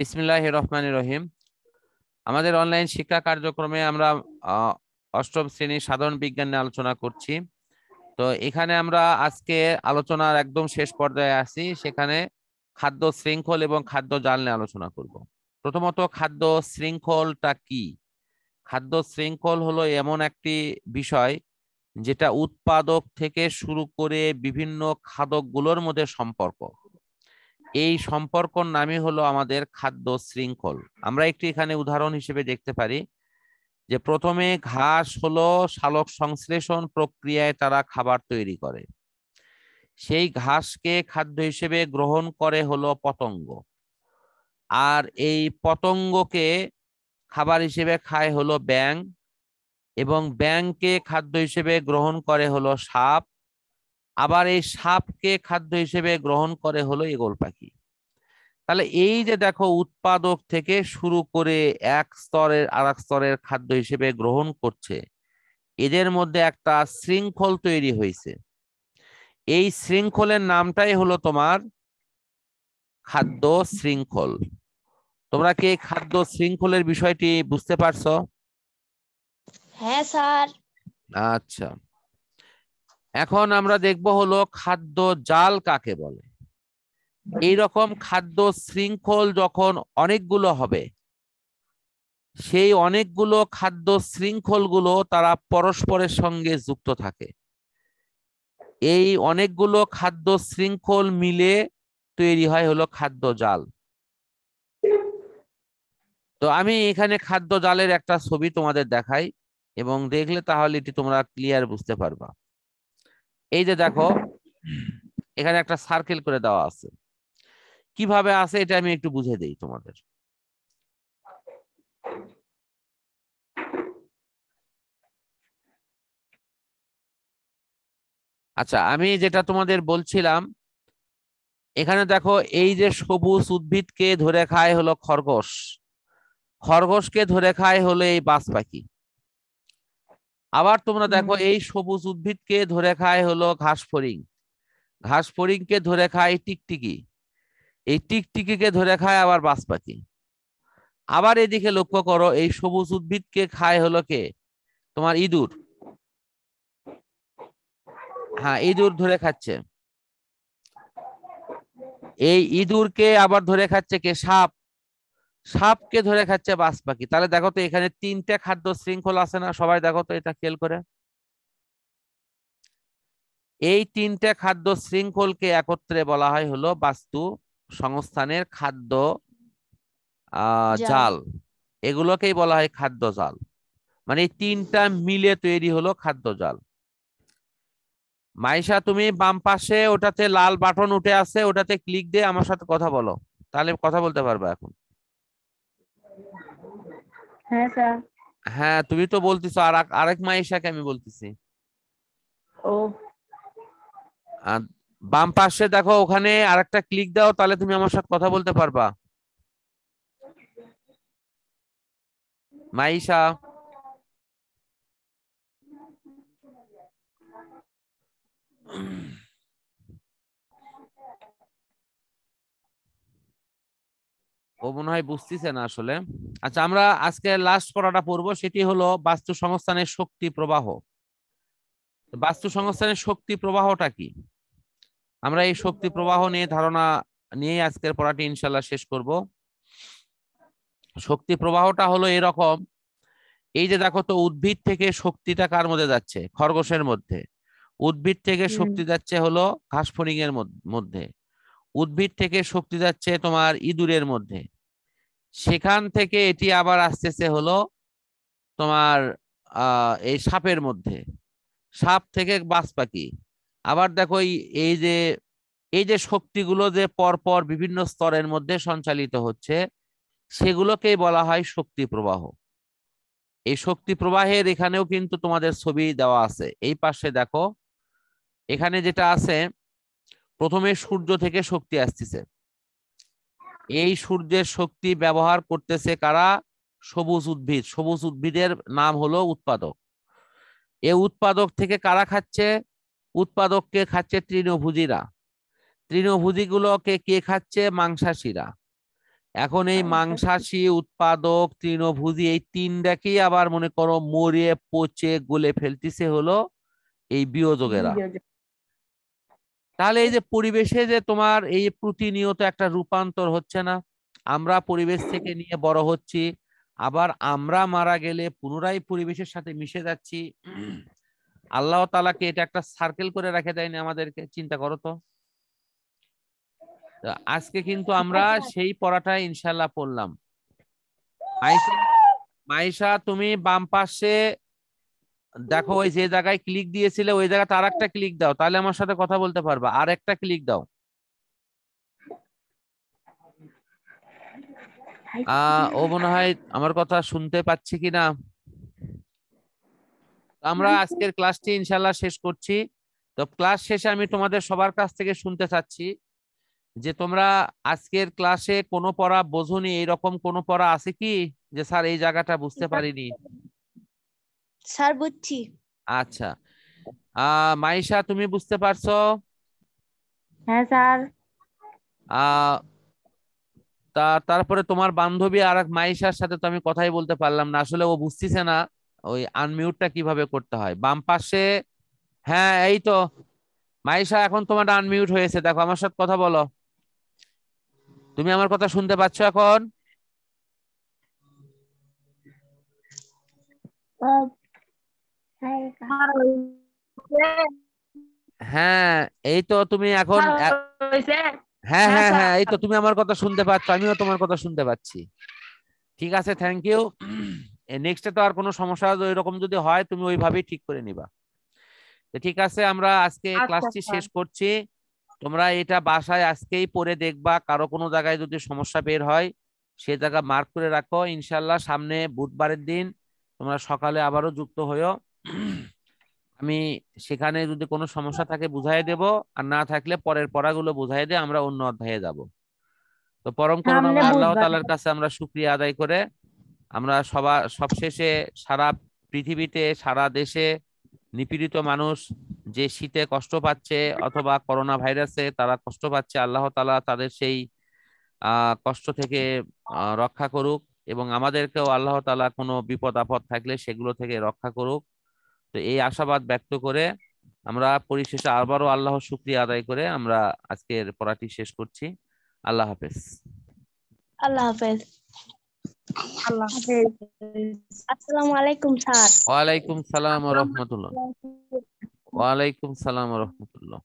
বিসমিল্লাহ রহমান রহিম আমাদের অনলাইন শিক্ষা কার্যক্রমে আমরা অষ্টম শ্রেণীর সাধারণ বিজ্ঞান নিয়ে আলোচনা করছি তো এখানে আমরা আজকে আলোচনার একদম শেষ পর্যায়ে আসি সেখানে খাদ্য শৃঙ্খল এবং খাদ্য জাল নিয়ে আলোচনা করব। প্রথমত খাদ্য শৃঙ্খলটা কি খাদ্য শৃঙ্খল হলো এমন একটি বিষয় যেটা উৎপাদক থেকে শুরু করে বিভিন্ন খাদকগুলোর মধ্যে সম্পর্ক এই সম্পর্কর নামই হলো আমাদের খাদ্য শৃঙ্খল আমরা একটি এখানে উদাহরণ হিসেবে দেখতে পারি যে প্রথমে ঘাস হলো শালক সংশ্লেষণ প্রক্রিয়ায় তারা খাবার তৈরি করে সেই ঘাসকে খাদ্য হিসেবে গ্রহণ করে হলো পতঙ্গ আর এই পতঙ্গকে খাবার হিসেবে খায় হলো ব্যাং এবং ব্যাংকে খাদ্য হিসেবে গ্রহণ করে হলো সাপ আবার এই সাপকে খাদ্য হিসেবে গ্রহণ করে হলো এগোল পাখি তাহলে এই যে দেখো উৎপাদক থেকে শুরু করে এক স্তরের আর এক স্তরের খাদ্য হিসেবে গ্রহণ করছে এদের মধ্যে একটা শৃঙ্খল তৈরি হয়েছে এই শৃঙ্খলের নামটাই হলো তোমার খাদ্য শৃঙ্খল তোমরা কি খাদ্য শৃঙ্খলের বিষয়টি বুঝতে পারছো হ্যাঁ স্যার আচ্ছা এখন আমরা দেখব হলো খাদ্য জাল কাকে বলে এই রকম খাদ্য শৃঙ্খল যখন অনেকগুলো হবে সেই অনেকগুলো খাদ্য শৃঙ্খলগুলো তারা পরস্পরের সঙ্গে যুক্ত থাকে এই অনেকগুলো খাদ্য শৃঙ্খল মিলে তৈরি হয় হলো খাদ্য জাল তো আমি এখানে খাদ্য জালের একটা ছবি তোমাদের দেখাই এবং দেখলে তাহলে এটি তোমরা ক্লিয়ার বুঝতে পারবা এই যে দেখো এখানে একটা সার্কেল করে দেওয়া আছে কিভাবে আছে এটা আমি একটু বুঝে দেই তোমাদের আচ্ছা আমি যেটা তোমাদের বলছিলাম এখানে দেখো এই যে সবুজ উদ্ভিদকে ধরে খায় হলো খরগোশ খরগোশকে ধরে খায় হলো এই বাজ পাখি আবার তোমরা দেখো এই সবুজ উদ্ভিদকে ধরে খায় হলো ঘাস ফরিং ঘাস ফরিংকে ধরে খায় টিকটিকি এই টিকটিকিকে ধরে খায় আবার বাস পাখি আবার এদিকে লক্ষ্য করো এই সবুজ উদ্ভিদকে খায় হলো কে তোমার ইঁদুর হ্যাঁ ইঁদুর ধরে খাচ্ছে এই ইঁদুরকে আবার ধরে খাচ্ছে কে সাপ সাপকে ধরে খাচ্ছে বাস পাখি তাহলে দেখো তো এখানে তিনটা খাদ্য শৃঙ্খল আছে না সবাই দেখো তো এটা খেল করে এই তিনটা খাদ্য শৃঙ্খলকে একত্রে বলা হয় হলো বাস্তু সংস্থানের খাদ্য জাল এগুলোকেই বলা হয় খাদ্য জাল মানে এই তিনটা মিলে তৈরি হলো খাদ্য জাল মাইশা তুমি বাম পাশে ওটাতে লাল বাটন উঠে আছে ওটাতে ক্লিক দিয়ে আমার সাথে কথা বলো তাহলে কথা বলতে পারবো এখন হ্যাঁ, হ্যাঁ তুমি তো বলতেছো আর আরেক মাইশাকে আমি বলতেছি ও বাম পাশে দেখো ওখানে আরেকটা ক্লিক দাও তাহলে তুমি আমার সাথে কথা বলতে পারবা মাইশা হুম ও মনে হয় বুঝতেছে না আসলে আচ্ছা আমরা আজকে লাস্ট পড়াটা পড়বো সেটি হলো বাস্তু সংস্থানের শক্তি প্রবাহ বাস্তু সংস্থানের শক্তি প্রবাহটা কি আমরা এই শক্তি প্রবাহ নিয়ে ধারণা নিয়ে আজকের পড়াটি ইনশাল্লাহ শেষ করব শক্তি প্রবাহটা হলো এরকম এই যে দেখো তো উদ্ভিদ থেকে শক্তিটা কার মধ্যে যাচ্ছে খরগোশের মধ্যে উদ্ভিদ থেকে শক্তি যাচ্ছে হলো ঘাসফড়িং এর মধ্যে উদ্ভিদ থেকে শক্তি যাচ্ছে তোমার ইঁদুরের মধ্যে সেখান থেকে এটি আবার আসতেছে হলো তোমার এই সাপের মধ্যে সাপ থেকে বাস পাখি আবার দেখো এই যে এই যে শক্তিগুলো যে পরপর বিভিন্ন স্তরের মধ্যে সঞ্চালিত হচ্ছে সেগুলোকেই বলা হয় শক্তি প্রবাহ এই শক্তি প্রবাহের এখানেও কিন্তু তোমাদের ছবি দেওয়া আছে এই পাশে দেখো এখানে যেটা আছে প্রথমে সূর্য থেকে শক্তি আসতেছে এই সূর্যের শক্তি ব্যবহার করতেছে কারা সবুজ উদ্ভিদ সবুজ উদ্ভিদের নাম হলো উৎপাদক এ উৎপাদক থেকে কারা খাচ্ছে উৎপাদককে খাচ্ছে তৃণভোজীরা তৃণভোজীগুলোকে কে খাচ্ছে মাংসাশীরা এখন এই মাংসাশী উৎপাদক তৃণভোজী এই তিনটাকেই আবার মনে করো মরিয়ে পচে গলে ফেলতেছে হলো এই বিয়োজকেরা তাহলে এই যে পরিবেশে যে তোমার এই প্রতিনিয়ত একটা রূপান্তর হচ্ছে না আমরা পরিবেশ থেকে নিয়ে বড় হচ্ছি আবার আমরা মারা গেলে পুনরায় পরিবেশের সাথে মিশে যাচ্ছি আল্লাহ তালাকে এটা একটা সার্কেল করে রেখে দেয়নি আমাদেরকে চিন্তা করো তো আজকে কিন্তু আমরা সেই পড়াটা ইনশাল্লাহ পড়লাম মাইশা তুমি বাম পাশে দেখো ওই যে জায়গায় ক্লিক দিয়েছিলে ওই জায়গায় তার একটা ক্লিক দাও তাহলে আমার সাথে কথা বলতে পারবা আর একটা ক্লিক দাও ও মনে হয় আমার কথা শুনতে পাচ্ছি কিনা আমরা আজকের ক্লাসটি ইনশাল্লাহ শেষ করছি তো ক্লাস শেষে আমি তোমাদের সবার কাছ থেকে শুনতে চাচ্ছি যে তোমরা আজকের ক্লাসে কোনো পড়া বোঝনি এরকম কোনো পড়া আছে কি যে স্যার এই জায়গাটা বুঝতে পারিনি স্যার বুঝছি আচ্ছা মাইশা তুমি বুঝতে পারছো হ্যাঁ স্যার তা তারপরে তোমার বান্ধবী আর এক মাইশার সাথে তো আমি কথাই বলতে পারলাম না আসলে ও বুঝতেছে না ওই আনমিউটটা কিভাবে করতে হয় বাম পাশে হ্যাঁ এই তো মাইশা এখন তোমার আনমিউট হয়েছে দেখো আমার সাথে কথা বলো তুমি আমার কথা শুনতে পাচ্ছ এখন হ্যাঁ এই তো তুমি এখন হ্যাঁ হ্যাঁ আচ্ছা। হ্যাঁ এই তো তুমি আমার কথা শুনতে পাচ্ছ আমিও তোমার কথা শুনতে পাচ্ছি ঠিক আছে থ্যাংক ইউ নেক্সটে তো আর কোনো সমস্যা রকম যদি হয় তুমি ওইভাবেই ঠিক করে নিবা ঠিক আছে আমরা আজকে ক্লাসটি আচ্ছা, শেষ করছি তোমরা এটা বাসায় আজকেই পড়ে দেখবা কারো কোনো জায়গায় যদি সমস্যা বের হয় সে জায়গা মার্ক করে রাখো ইনশাল্লাহ সামনে বুধবারের দিন তোমরা সকালে আবারও যুক্ত হয়েও আমি সেখানে যদি কোনো সমস্যা থাকে বুঝাই দেব আর না থাকলে পরের পড়াগুলো বুঝাই দিয়ে আমরা অন্য অধ্যায়ে যাব তো পরম করুণাময় আল্লাহ তাআলার কাছে আমরা শুকরিয়া আদায় করে আমরা সবার সবশেষে সারা পৃথিবীতে সারা দেশে নিপীড়িত মানুষ যে শীতে কষ্ট পাচ্ছে অথবা করোনা ভাইরাসে তারা কষ্ট পাচ্ছে আল্লাহ তালা তাদের সেই কষ্ট থেকে রক্ষা করুক এবং আমাদেরকেও আল্লাহ তালা কোনো বিপদ আপদ থাকলে সেগুলো থেকে রক্ষা করুক তো এই আশাবাদ ব্যক্ত করে আমরা পরিশেষে আবারও আল্লাহ শুক্রিয়া আদায় করে আমরা আজকের পড়াটি শেষ করছি আল্লাহ হাফেজ আল্লাহ হাফেজ আল্লাহ স্যার সালাম রহমতুল্লাহ ওয়ালাইকুম সালাম রহমতুল্লাহ